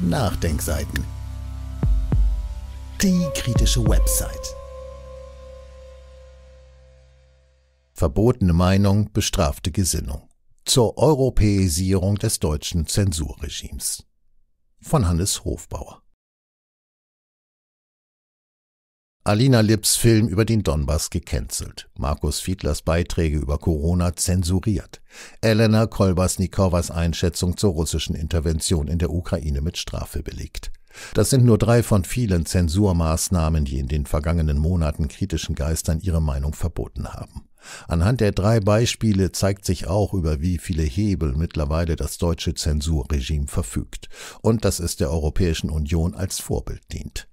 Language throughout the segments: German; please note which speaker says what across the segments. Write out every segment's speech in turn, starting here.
Speaker 1: Nachdenkseiten. Die kritische Website. Verbotene Meinung, bestrafte Gesinnung. Zur Europäisierung des deutschen Zensurregimes. Von Hannes Hofbauer. Alina Lipps Film über den Donbass gecancelt, Markus Fiedlers Beiträge über Corona zensuriert, Elena Kolbasnikowas Einschätzung zur russischen Intervention in der Ukraine mit Strafe belegt. Das sind nur drei von vielen Zensurmaßnahmen, die in den vergangenen Monaten kritischen Geistern ihre Meinung verboten haben. Anhand der drei Beispiele zeigt sich auch, über wie viele Hebel mittlerweile das deutsche Zensurregime verfügt und dass es der Europäischen Union als Vorbild dient.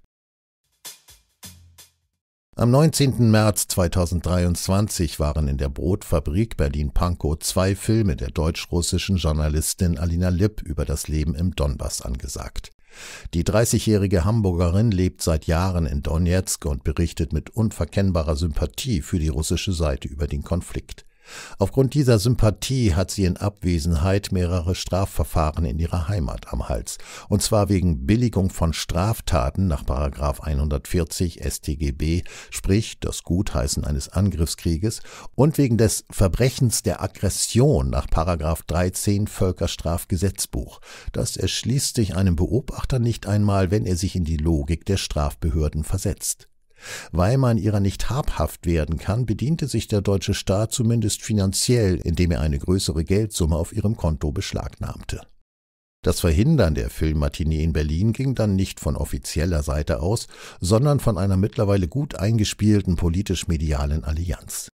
Speaker 1: Am 19. März 2023 waren in der Brotfabrik Berlin-Pankow zwei Filme der deutsch-russischen Journalistin Alina Lipp über das Leben im Donbass angesagt. Die 30-jährige Hamburgerin lebt seit Jahren in Donetsk und berichtet mit unverkennbarer Sympathie für die russische Seite über den Konflikt. Aufgrund dieser Sympathie hat sie in Abwesenheit mehrere Strafverfahren in ihrer Heimat am Hals, und zwar wegen Billigung von Straftaten nach 140 StGB, sprich das Gutheißen eines Angriffskrieges, und wegen des Verbrechens der Aggression nach 13 Völkerstrafgesetzbuch. Das erschließt sich einem Beobachter nicht einmal, wenn er sich in die Logik der Strafbehörden versetzt. Weil man ihrer nicht habhaft werden kann, bediente sich der deutsche Staat zumindest finanziell, indem er eine größere Geldsumme auf ihrem Konto beschlagnahmte. Das Verhindern der Filmmatinee in Berlin ging dann nicht von offizieller Seite aus, sondern von einer mittlerweile gut eingespielten politisch-medialen Allianz.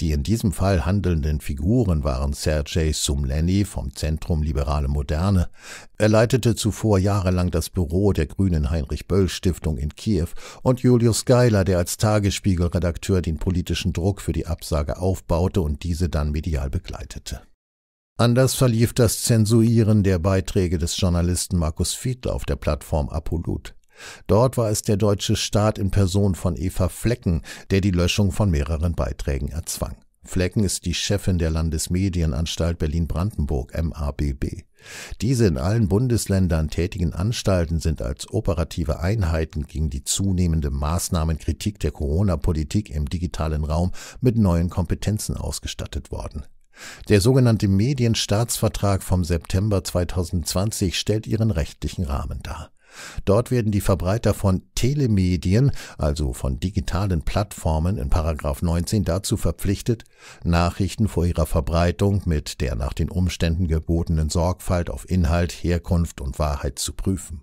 Speaker 1: Die in diesem Fall handelnden Figuren waren Sergei Sumleni vom Zentrum Liberale Moderne. Er leitete zuvor jahrelang das Büro der Grünen Heinrich-Böll-Stiftung in Kiew und Julius Geiler, der als Tagesspiegel-Redakteur den politischen Druck für die Absage aufbaute und diese dann medial begleitete. Anders verlief das Zensuieren der Beiträge des Journalisten Markus Fiedler auf der Plattform Apolut. Dort war es der deutsche Staat in Person von Eva Flecken, der die Löschung von mehreren Beiträgen erzwang. Flecken ist die Chefin der Landesmedienanstalt Berlin-Brandenburg, MABB. Diese in allen Bundesländern tätigen Anstalten sind als operative Einheiten gegen die zunehmende Maßnahmenkritik der Corona-Politik im digitalen Raum mit neuen Kompetenzen ausgestattet worden. Der sogenannte Medienstaatsvertrag vom September 2020 stellt ihren rechtlichen Rahmen dar. Dort werden die Verbreiter von Telemedien, also von digitalen Plattformen in Paragraph 19 dazu verpflichtet, Nachrichten vor ihrer Verbreitung mit der nach den Umständen gebotenen Sorgfalt auf Inhalt, Herkunft und Wahrheit zu prüfen.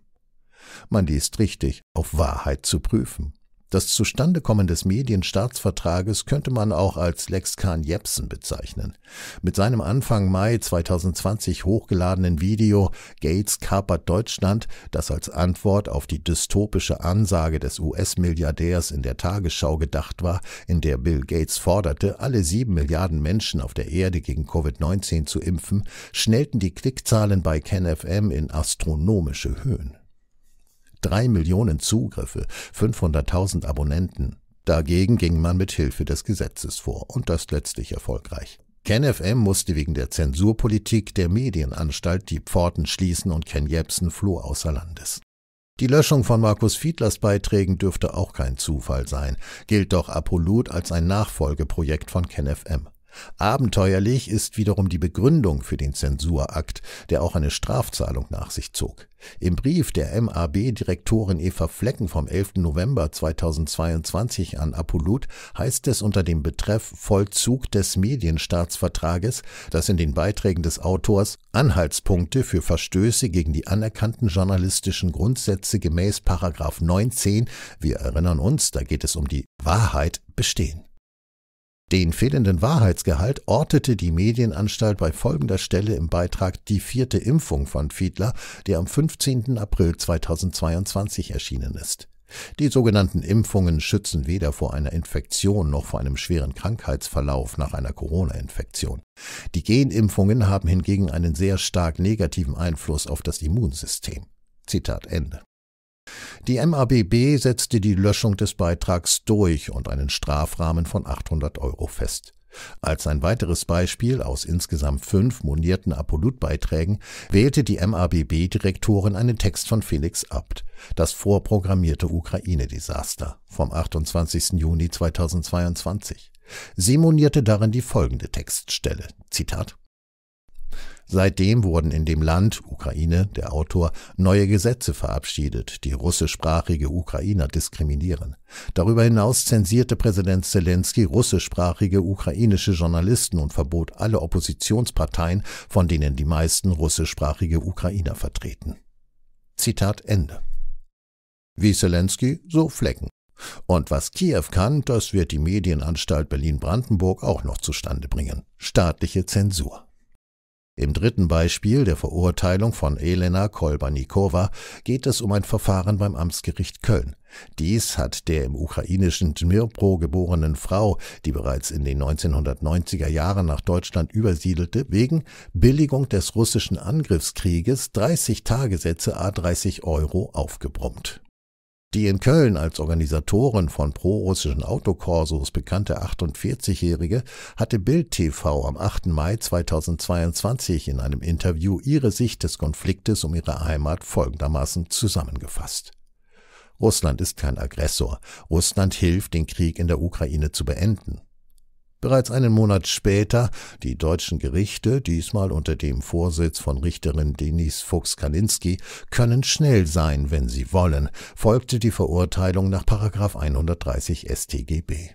Speaker 1: Man liest richtig, auf Wahrheit zu prüfen. Das Zustandekommen des Medienstaatsvertrages könnte man auch als Lex Kahn Jepsen bezeichnen. Mit seinem Anfang Mai 2020 hochgeladenen Video Gates kapert Deutschland, das als Antwort auf die dystopische Ansage des US-Milliardärs in der Tagesschau gedacht war, in der Bill Gates forderte, alle sieben Milliarden Menschen auf der Erde gegen Covid-19 zu impfen, schnellten die Klickzahlen bei KenFM in astronomische Höhen. Drei Millionen Zugriffe, 500.000 Abonnenten. Dagegen ging man mit Hilfe des Gesetzes vor und das letztlich erfolgreich. KenFM musste wegen der Zensurpolitik der Medienanstalt die Pforten schließen und Ken Jebsen floh außer Landes. Die Löschung von Markus Fiedlers Beiträgen dürfte auch kein Zufall sein, gilt doch absolut als ein Nachfolgeprojekt von KenFM. Abenteuerlich ist wiederum die Begründung für den Zensurakt, der auch eine Strafzahlung nach sich zog. Im Brief der MAB-Direktorin Eva Flecken vom 11. November 2022 an Apolut heißt es unter dem Betreff Vollzug des Medienstaatsvertrages, dass in den Beiträgen des Autors Anhaltspunkte für Verstöße gegen die anerkannten journalistischen Grundsätze gemäß 19, wir erinnern uns, da geht es um die Wahrheit, bestehen. Den fehlenden Wahrheitsgehalt ortete die Medienanstalt bei folgender Stelle im Beitrag Die vierte Impfung von Fiedler, der am 15. April 2022 erschienen ist. Die sogenannten Impfungen schützen weder vor einer Infektion noch vor einem schweren Krankheitsverlauf nach einer Corona-Infektion. Die Genimpfungen haben hingegen einen sehr stark negativen Einfluss auf das Immunsystem. Zitat Ende. Die MABB setzte die Löschung des Beitrags durch und einen Strafrahmen von 800 Euro fest. Als ein weiteres Beispiel aus insgesamt fünf monierten Apolut-Beiträgen wählte die MABB-Direktorin einen Text von Felix Abt, das vorprogrammierte Ukraine-Desaster vom 28. Juni 2022. Sie monierte darin die folgende Textstelle, Zitat, Seitdem wurden in dem Land, Ukraine, der Autor, neue Gesetze verabschiedet, die russischsprachige Ukrainer diskriminieren. Darüber hinaus zensierte Präsident Zelensky russischsprachige ukrainische Journalisten und verbot alle Oppositionsparteien, von denen die meisten russischsprachige Ukrainer vertreten. Zitat Ende. Wie Zelensky, so Flecken. Und was Kiew kann, das wird die Medienanstalt Berlin-Brandenburg auch noch zustande bringen. Staatliche Zensur. Im dritten Beispiel der Verurteilung von Elena Kolbanikova, geht es um ein Verfahren beim Amtsgericht Köln. Dies hat der im ukrainischen Dmirpro geborenen Frau, die bereits in den 1990er Jahren nach Deutschland übersiedelte, wegen Billigung des russischen Angriffskrieges 30 Tagesätze A 30 Euro aufgebrummt. Die in Köln als Organisatorin von prorussischen Autokorsos bekannte 48-Jährige hatte Bild TV am 8. Mai 2022 in einem Interview ihre Sicht des Konfliktes um ihre Heimat folgendermaßen zusammengefasst. Russland ist kein Aggressor. Russland hilft, den Krieg in der Ukraine zu beenden. Bereits einen Monat später die deutschen Gerichte, diesmal unter dem Vorsitz von Richterin Denise Fuchs-Kalinski, können schnell sein, wenn sie wollen, folgte die Verurteilung nach 130 StGB.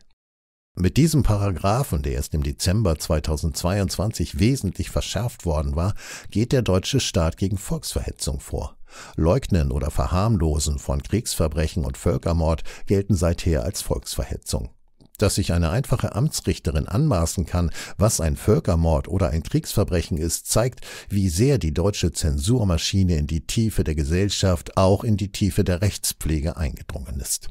Speaker 1: Mit diesem Paragraphen, der erst im Dezember 2022 wesentlich verschärft worden war, geht der deutsche Staat gegen Volksverhetzung vor. Leugnen oder Verharmlosen von Kriegsverbrechen und Völkermord gelten seither als Volksverhetzung. Dass sich eine einfache Amtsrichterin anmaßen kann, was ein Völkermord oder ein Kriegsverbrechen ist, zeigt, wie sehr die deutsche Zensurmaschine in die Tiefe der Gesellschaft, auch in die Tiefe der Rechtspflege eingedrungen ist.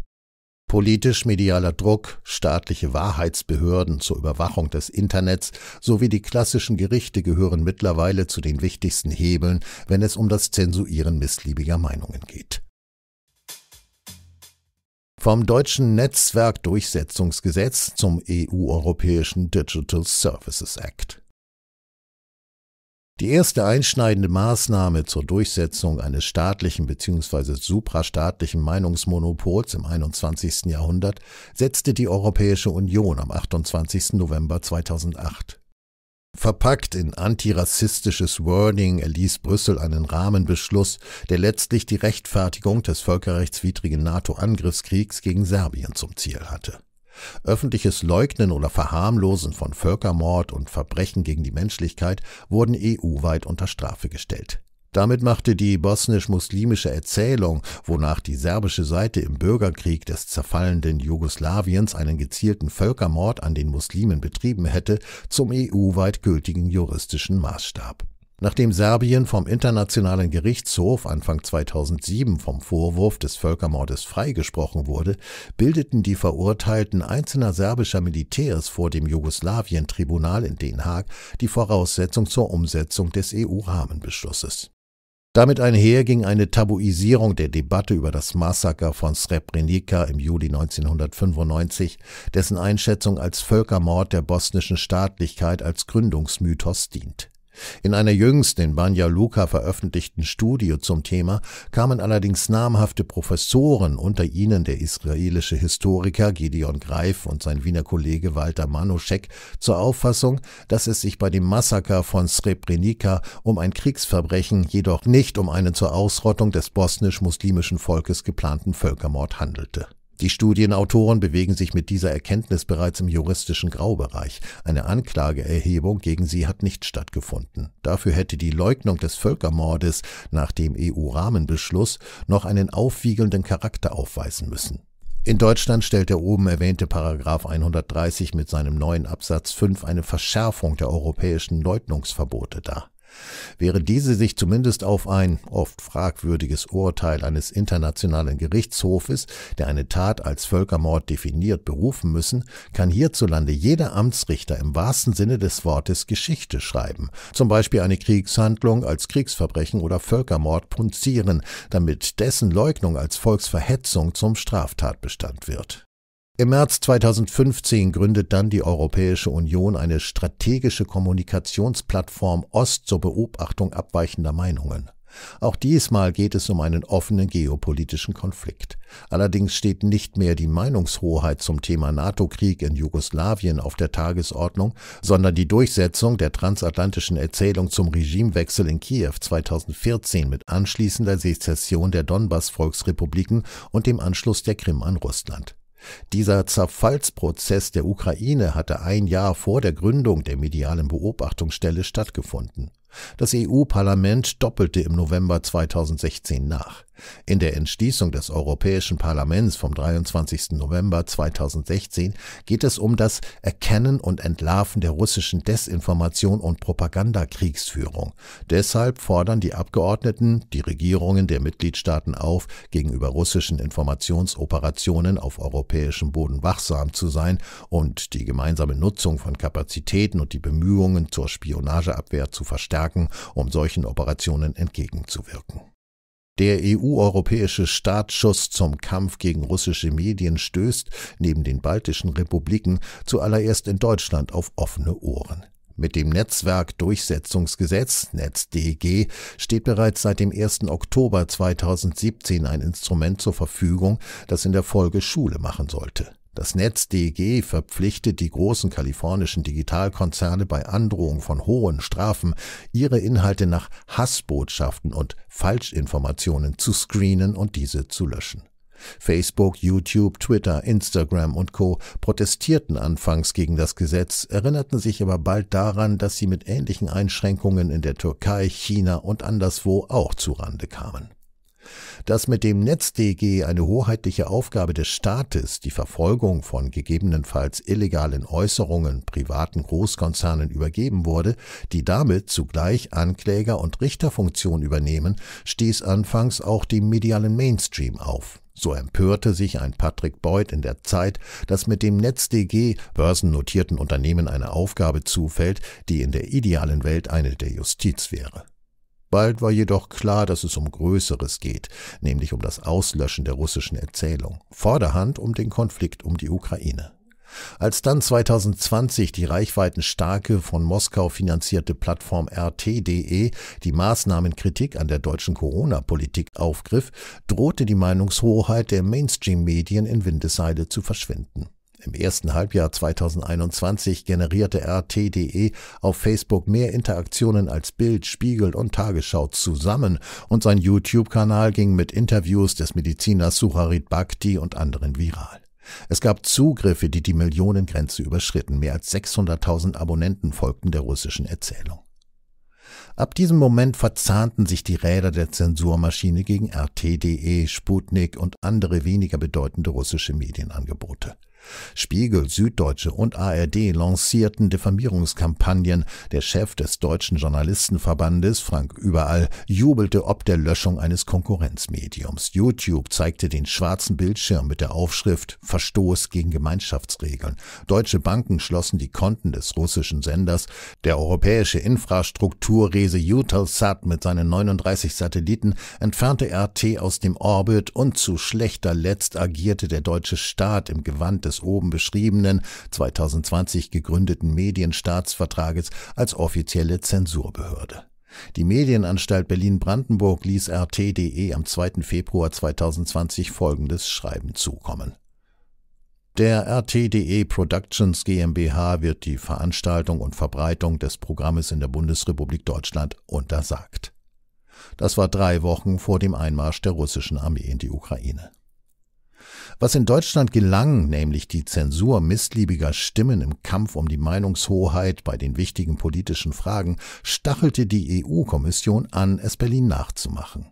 Speaker 1: Politisch-medialer Druck, staatliche Wahrheitsbehörden zur Überwachung des Internets sowie die klassischen Gerichte gehören mittlerweile zu den wichtigsten Hebeln, wenn es um das Zensuieren missliebiger Meinungen geht vom deutschen Netzwerkdurchsetzungsgesetz zum EU-Europäischen Digital Services Act. Die erste einschneidende Maßnahme zur Durchsetzung eines staatlichen bzw. suprastaatlichen Meinungsmonopols im 21. Jahrhundert setzte die Europäische Union am 28. November 2008 Verpackt in antirassistisches Wording erließ Brüssel einen Rahmenbeschluss, der letztlich die Rechtfertigung des völkerrechtswidrigen NATO-Angriffskriegs gegen Serbien zum Ziel hatte. Öffentliches Leugnen oder Verharmlosen von Völkermord und Verbrechen gegen die Menschlichkeit wurden EU-weit unter Strafe gestellt damit machte die bosnisch-muslimische Erzählung, wonach die serbische Seite im Bürgerkrieg des zerfallenden Jugoslawiens einen gezielten Völkermord an den Muslimen betrieben hätte, zum EU-weit gültigen juristischen Maßstab. Nachdem Serbien vom Internationalen Gerichtshof Anfang 2007 vom Vorwurf des Völkermordes freigesprochen wurde, bildeten die Verurteilten einzelner serbischer Militärs vor dem Jugoslawien-Tribunal in Den Haag die Voraussetzung zur Umsetzung des EU-Rahmenbeschlusses. Damit einher ging eine Tabuisierung der Debatte über das Massaker von Srebrenica im Juli 1995, dessen Einschätzung als Völkermord der bosnischen Staatlichkeit als Gründungsmythos dient in einer jüngst in Banja Luka veröffentlichten Studie zum Thema kamen allerdings namhafte Professoren, unter ihnen der israelische Historiker Gideon Greif und sein Wiener Kollege Walter Manuschek, zur Auffassung, dass es sich bei dem Massaker von Srebrenica um ein Kriegsverbrechen, jedoch nicht um einen zur Ausrottung des bosnisch-muslimischen Volkes geplanten Völkermord handelte die Studienautoren bewegen sich mit dieser Erkenntnis bereits im juristischen Graubereich. Eine Anklageerhebung gegen sie hat nicht stattgefunden. Dafür hätte die Leugnung des Völkermordes nach dem EU-Rahmenbeschluss noch einen aufwiegelnden Charakter aufweisen müssen. In Deutschland stellt der oben erwähnte Paragraph 130 mit seinem neuen Absatz 5 eine Verschärfung der europäischen Leugnungsverbote dar. Wäre diese sich zumindest auf ein oft fragwürdiges Urteil eines internationalen Gerichtshofes, der eine Tat als Völkermord definiert, berufen müssen, kann hierzulande jeder Amtsrichter im wahrsten Sinne des Wortes Geschichte schreiben, zum Beispiel eine Kriegshandlung als Kriegsverbrechen oder Völkermord punzieren, damit dessen Leugnung als Volksverhetzung zum Straftatbestand wird. Im März 2015 gründet dann die Europäische Union eine strategische Kommunikationsplattform Ost zur Beobachtung abweichender Meinungen. Auch diesmal geht es um einen offenen geopolitischen Konflikt. Allerdings steht nicht mehr die Meinungshoheit zum Thema NATO-Krieg in Jugoslawien auf der Tagesordnung, sondern die Durchsetzung der transatlantischen Erzählung zum Regimewechsel in Kiew 2014 mit anschließender Sezession der Donbass-Volksrepubliken und dem Anschluss der Krim an Russland. Dieser Zerfallsprozess der Ukraine hatte ein Jahr vor der Gründung der medialen Beobachtungsstelle stattgefunden. Das EU-Parlament doppelte im November 2016 nach. In der Entschließung des Europäischen Parlaments vom 23. November 2016 geht es um das Erkennen und Entlarven der russischen Desinformation und Propagandakriegsführung. Deshalb fordern die Abgeordneten die Regierungen der Mitgliedstaaten auf, gegenüber russischen Informationsoperationen auf europäischem Boden wachsam zu sein und die gemeinsame Nutzung von Kapazitäten und die Bemühungen zur Spionageabwehr zu verstärken, um solchen Operationen entgegenzuwirken. Der EU-europäische Startschuss zum Kampf gegen russische Medien stößt, neben den baltischen Republiken, zuallererst in Deutschland auf offene Ohren. Mit dem Netzwerkdurchsetzungsgesetz NetzDG steht bereits seit dem 1. Oktober 2017 ein Instrument zur Verfügung, das in der Folge Schule machen sollte. Das Netz DG verpflichtet die großen kalifornischen Digitalkonzerne bei Androhung von hohen Strafen, ihre Inhalte nach Hassbotschaften und Falschinformationen zu screenen und diese zu löschen. Facebook, YouTube, Twitter, Instagram und Co. protestierten anfangs gegen das Gesetz, erinnerten sich aber bald daran, dass sie mit ähnlichen Einschränkungen in der Türkei, China und anderswo auch zu Rande kamen. Dass mit dem NetzDG eine hoheitliche Aufgabe des Staates die Verfolgung von gegebenenfalls illegalen Äußerungen privaten Großkonzernen übergeben wurde, die damit zugleich Ankläger- und Richterfunktion übernehmen, stieß anfangs auch dem medialen Mainstream auf. So empörte sich ein Patrick Boyd in der Zeit, dass mit dem NetzDG börsennotierten Unternehmen eine Aufgabe zufällt, die in der idealen Welt eine der Justiz wäre. Bald war jedoch klar, dass es um Größeres geht, nämlich um das Auslöschen der russischen Erzählung, vorderhand um den Konflikt um die Ukraine. Als dann 2020 die reichweitenstarke von Moskau finanzierte Plattform RT.de die Maßnahmenkritik an der deutschen Corona-Politik aufgriff, drohte die Meinungshoheit der Mainstream-Medien in Windeseile zu verschwinden. Im ersten Halbjahr 2021 generierte RT.de auf Facebook mehr Interaktionen als Bild, Spiegel und Tagesschau zusammen und sein YouTube-Kanal ging mit Interviews des Mediziners Sucharit Bhakti und anderen viral. Es gab Zugriffe, die die Millionengrenze überschritten. Mehr als 600.000 Abonnenten folgten der russischen Erzählung. Ab diesem Moment verzahnten sich die Räder der Zensurmaschine gegen RT.de, Sputnik und andere weniger bedeutende russische Medienangebote. Spiegel, Süddeutsche und ARD lancierten Diffamierungskampagnen. Der Chef des Deutschen Journalistenverbandes, Frank Überall, jubelte ob der Löschung eines Konkurrenzmediums. YouTube zeigte den schwarzen Bildschirm mit der Aufschrift Verstoß gegen Gemeinschaftsregeln. Deutsche Banken schlossen die Konten des russischen Senders. Der europäische Infrastrukturriese Eutelsat mit seinen 39 Satelliten entfernte RT aus dem Orbit und zu schlechter Letzt agierte der deutsche Staat im Gewand des des oben beschriebenen 2020 gegründeten Medienstaatsvertrages als offizielle Zensurbehörde. Die Medienanstalt Berlin-Brandenburg ließ RT.de am 2. Februar 2020 folgendes Schreiben zukommen. Der RT.de Productions GmbH wird die Veranstaltung und Verbreitung des Programmes in der Bundesrepublik Deutschland untersagt. Das war drei Wochen vor dem Einmarsch der russischen Armee in die Ukraine. Was in Deutschland gelang, nämlich die Zensur missliebiger Stimmen im Kampf um die Meinungshoheit bei den wichtigen politischen Fragen, stachelte die EU-Kommission an, es Berlin nachzumachen.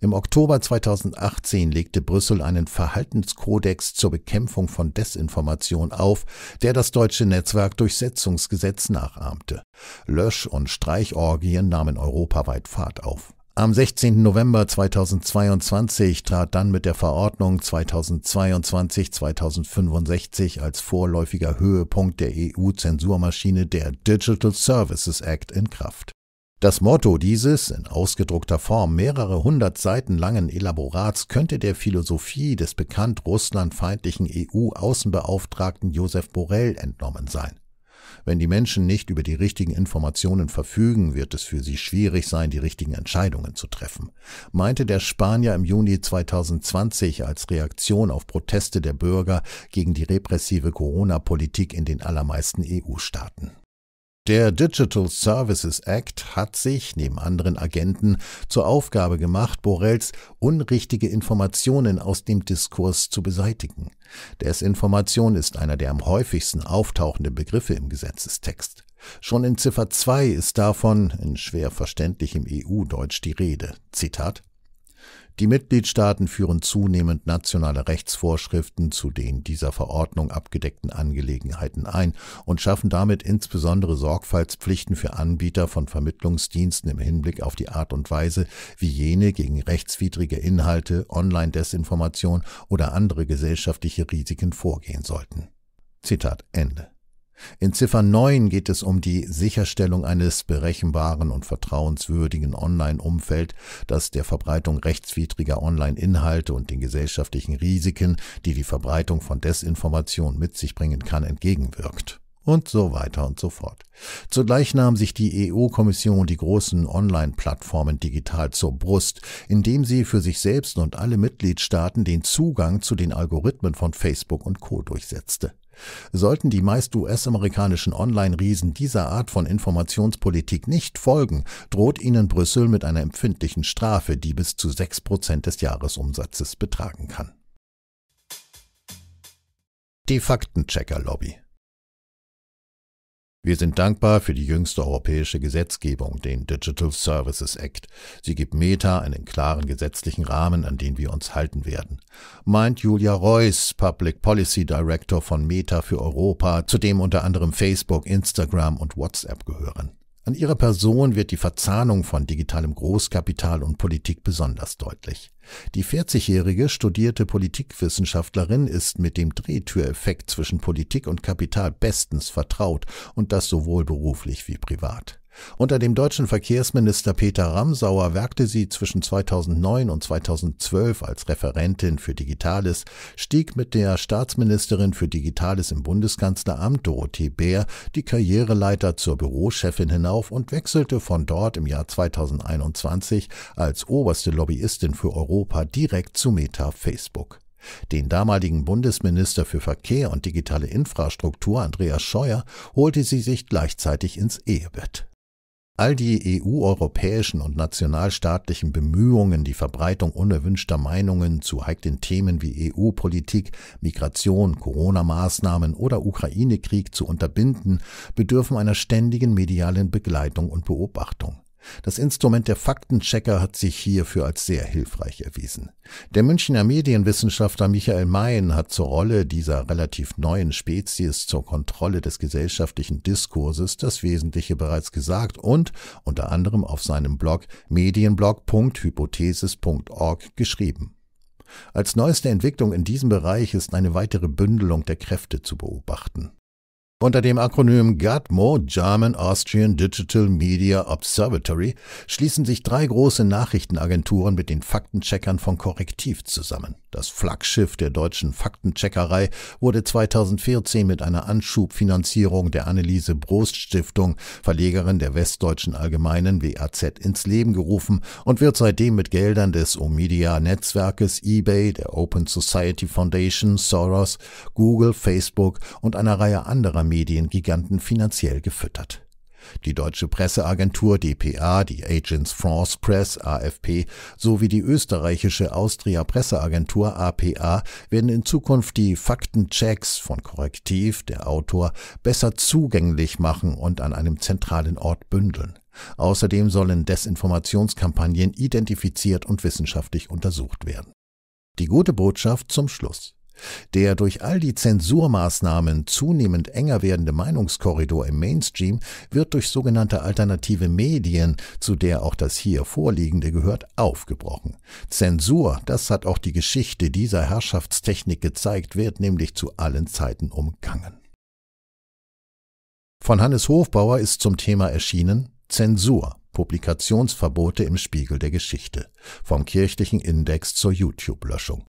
Speaker 1: Im Oktober 2018 legte Brüssel einen Verhaltenskodex zur Bekämpfung von Desinformation auf, der das deutsche Netzwerk Durchsetzungsgesetz nachahmte. Lösch- und Streichorgien nahmen europaweit Fahrt auf. Am 16. November 2022 trat dann mit der Verordnung 2022-2065 als vorläufiger Höhepunkt der EU-Zensurmaschine der Digital Services Act in Kraft. Das Motto dieses in ausgedruckter Form mehrere hundert Seiten langen Elaborats könnte der Philosophie des bekannt russlandfeindlichen EU-Außenbeauftragten Josef Borrell entnommen sein. Wenn die Menschen nicht über die richtigen Informationen verfügen, wird es für sie schwierig sein, die richtigen Entscheidungen zu treffen, meinte der Spanier im Juni 2020 als Reaktion auf Proteste der Bürger gegen die repressive Corona-Politik in den allermeisten EU-Staaten. Der Digital Services Act hat sich, neben anderen Agenten, zur Aufgabe gemacht, Borrells unrichtige Informationen aus dem Diskurs zu beseitigen. Desinformation ist einer der am häufigsten auftauchenden Begriffe im Gesetzestext. Schon in Ziffer 2 ist davon in schwer verständlichem EU-Deutsch die Rede. Zitat die Mitgliedstaaten führen zunehmend nationale Rechtsvorschriften zu den dieser Verordnung abgedeckten Angelegenheiten ein und schaffen damit insbesondere Sorgfaltspflichten für Anbieter von Vermittlungsdiensten im Hinblick auf die Art und Weise, wie jene gegen rechtswidrige Inhalte, Online-Desinformation oder andere gesellschaftliche Risiken vorgehen sollten. Zitat Ende. In Ziffer 9 geht es um die Sicherstellung eines berechenbaren und vertrauenswürdigen Online-Umfeld, das der Verbreitung rechtswidriger Online-Inhalte und den gesellschaftlichen Risiken, die die Verbreitung von Desinformation mit sich bringen kann, entgegenwirkt und so weiter und so fort. Zugleich nahm sich die EU-Kommission die großen Online-Plattformen digital zur Brust, indem sie für sich selbst und alle Mitgliedstaaten den Zugang zu den Algorithmen von Facebook und Co durchsetzte. Sollten die meist US-amerikanischen Online-Riesen dieser Art von Informationspolitik nicht folgen, droht ihnen Brüssel mit einer empfindlichen Strafe, die bis zu sechs Prozent des Jahresumsatzes betragen kann. Die Faktenchecker-Lobby wir sind dankbar für die jüngste europäische Gesetzgebung, den Digital Services Act. Sie gibt Meta einen klaren gesetzlichen Rahmen, an den wir uns halten werden. Meint Julia Reuss, Public Policy Director von Meta für Europa, zu dem unter anderem Facebook, Instagram und WhatsApp gehören. An ihrer Person wird die Verzahnung von digitalem Großkapital und Politik besonders deutlich. Die 40-jährige studierte Politikwissenschaftlerin ist mit dem Drehtüreffekt zwischen Politik und Kapital bestens vertraut und das sowohl beruflich wie privat. Unter dem deutschen Verkehrsminister Peter Ramsauer werkte sie zwischen 2009 und 2012 als Referentin für Digitales, stieg mit der Staatsministerin für Digitales im Bundeskanzleramt Dorothee Bär die Karriereleiter zur Bürochefin hinauf und wechselte von dort im Jahr 2021 als oberste Lobbyistin für Europa direkt zu Meta Facebook. Den damaligen Bundesminister für Verkehr und digitale Infrastruktur Andreas Scheuer holte sie sich gleichzeitig ins Ehebett. All die EU-europäischen und nationalstaatlichen Bemühungen, die Verbreitung unerwünschter Meinungen zu heiklen Themen wie EU-Politik, Migration, Corona-Maßnahmen oder Ukraine-Krieg zu unterbinden, bedürfen einer ständigen medialen Begleitung und Beobachtung. Das Instrument der Faktenchecker hat sich hierfür als sehr hilfreich erwiesen. Der Münchner Medienwissenschaftler Michael Mayen hat zur Rolle dieser relativ neuen Spezies zur Kontrolle des gesellschaftlichen Diskurses das Wesentliche bereits gesagt und unter anderem auf seinem Blog medienblog.hypothesis.org geschrieben. Als neueste Entwicklung in diesem Bereich ist eine weitere Bündelung der Kräfte zu beobachten unter dem Akronym GATMO, German Austrian Digital Media Observatory, schließen sich drei große Nachrichtenagenturen mit den Faktencheckern von Korrektiv zusammen. Das Flaggschiff der deutschen Faktencheckerei wurde 2014 mit einer Anschubfinanzierung der Anneliese Brost Stiftung, Verlegerin der Westdeutschen Allgemeinen WAZ, ins Leben gerufen und wird seitdem mit Geldern des Omedia Netzwerkes, eBay, der Open Society Foundation, Soros, Google, Facebook und einer Reihe anderer Mediengiganten finanziell gefüttert. Die deutsche Presseagentur dpa, die Agents France Press AFP sowie die österreichische Austria Presseagentur APA werden in Zukunft die Faktenchecks von Korrektiv, der Autor, besser zugänglich machen und an einem zentralen Ort bündeln. Außerdem sollen Desinformationskampagnen identifiziert und wissenschaftlich untersucht werden. Die gute Botschaft zum Schluss. Der durch all die Zensurmaßnahmen zunehmend enger werdende Meinungskorridor im Mainstream wird durch sogenannte alternative Medien, zu der auch das hier vorliegende gehört, aufgebrochen. Zensur, das hat auch die Geschichte dieser Herrschaftstechnik gezeigt, wird nämlich zu allen Zeiten umgangen. Von Hannes Hofbauer ist zum Thema erschienen Zensur, Publikationsverbote im Spiegel der Geschichte, vom kirchlichen Index zur YouTube-Löschung.